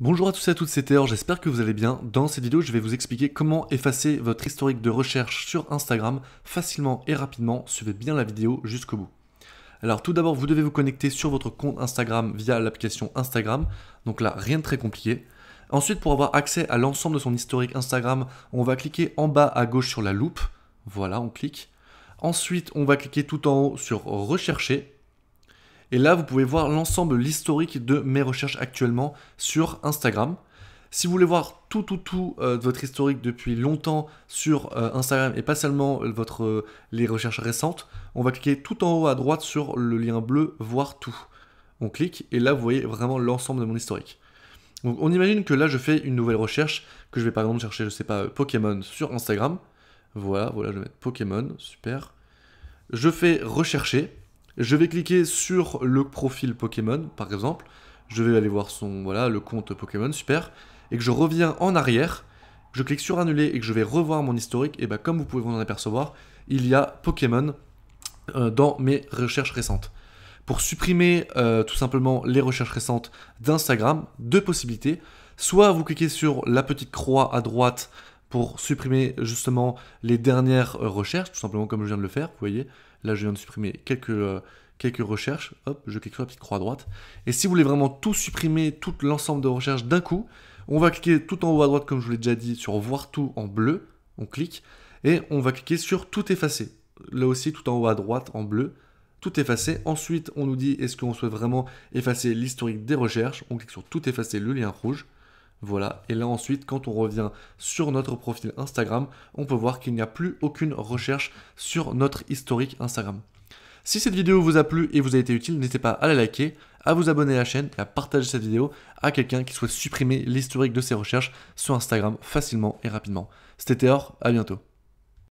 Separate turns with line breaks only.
Bonjour à tous et à toutes, c'est Théor, j'espère que vous allez bien. Dans cette vidéo, je vais vous expliquer comment effacer votre historique de recherche sur Instagram facilement et rapidement. Suivez bien la vidéo jusqu'au bout. Alors tout d'abord, vous devez vous connecter sur votre compte Instagram via l'application Instagram. Donc là, rien de très compliqué. Ensuite, pour avoir accès à l'ensemble de son historique Instagram, on va cliquer en bas à gauche sur la loupe. Voilà, on clique. Ensuite, on va cliquer tout en haut sur Rechercher. Et là, vous pouvez voir l'ensemble, l'historique de mes recherches actuellement sur Instagram. Si vous voulez voir tout, tout, tout euh, de votre historique depuis longtemps sur euh, Instagram et pas seulement euh, votre, les recherches récentes, on va cliquer tout en haut à droite sur le lien bleu Voir tout. On clique et là, vous voyez vraiment l'ensemble de mon historique. Donc, on imagine que là, je fais une nouvelle recherche, que je vais par exemple chercher, je ne sais pas, Pokémon sur Instagram. Voilà, voilà, je vais mettre Pokémon, super. Je fais rechercher. Je vais cliquer sur le profil Pokémon, par exemple. Je vais aller voir son, voilà, le compte Pokémon, super. Et que je reviens en arrière, je clique sur annuler et que je vais revoir mon historique, et bien bah, comme vous pouvez vous en apercevoir, il y a Pokémon euh, dans mes recherches récentes. Pour supprimer euh, tout simplement les recherches récentes d'Instagram, deux possibilités. Soit vous cliquez sur la petite croix à droite pour supprimer justement les dernières euh, recherches, tout simplement comme je viens de le faire. Vous voyez, là je viens de supprimer quelques, euh, quelques recherches. Hop, je clique sur la petite croix à droite. Et si vous voulez vraiment tout supprimer, tout l'ensemble de recherches d'un coup, on va cliquer tout en haut à droite, comme je vous l'ai déjà dit, sur Voir tout en bleu. On clique. Et on va cliquer sur Tout effacer. Là aussi, tout en haut à droite, en bleu tout effacer. Ensuite, on nous dit est-ce qu'on souhaite vraiment effacer l'historique des recherches. On clique sur tout effacer, le lien rouge. Voilà, et là ensuite, quand on revient sur notre profil Instagram, on peut voir qu'il n'y a plus aucune recherche sur notre historique Instagram. Si cette vidéo vous a plu et vous a été utile, n'hésitez pas à la liker, à vous abonner à la chaîne et à partager cette vidéo à quelqu'un qui souhaite supprimer l'historique de ses recherches sur Instagram facilement et rapidement. C'était Théor, à bientôt.